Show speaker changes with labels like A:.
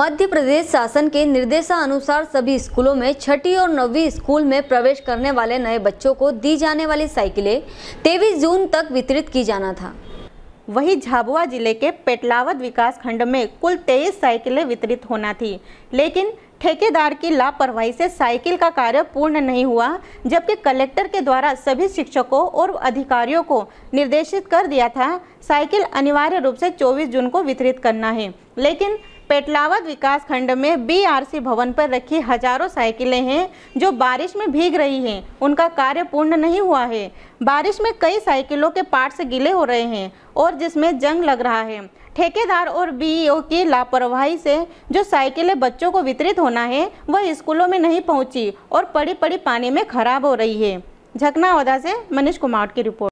A: मध्य प्रदेश शासन के निर्देशानुसार सभी स्कूलों में छठी और नवीं स्कूल में प्रवेश करने वाले नए बच्चों को दी जाने वाली साइकिलें
B: 23 जून तक वितरित की जाना था वही झाबुआ जिले के पेटलावत विकास खंड में कुल तेईस साइकिलें वितरित होना थी लेकिन ठेकेदार की लापरवाही से साइकिल का कार्य पूर्ण नहीं हुआ जबकि कलेक्टर के द्वारा सभी शिक्षकों और अधिकारियों को निर्देशित कर दिया था साइकिल अनिवार्य रूप से 24 जून को वितरित करना है लेकिन पेटलावत विकासखंड में बीआरसी भवन पर रखी हजारों साइकिलें हैं जो बारिश में भीग रही हैं उनका कार्य पूर्ण नहीं हुआ है बारिश में कई साइकिलों के पार्ट्स गीले हो रहे हैं और जिसमें जंग लग रहा है ठेकेदार और बीईओ की लापरवाही से जो साइकिलें बच्चों को वितरित होना है वह स्कूलों में नहीं पहुँची और पड़ी पड़ी पानी में खराब हो रही है झकनावदा से मनीष कुमार की रिपोर्ट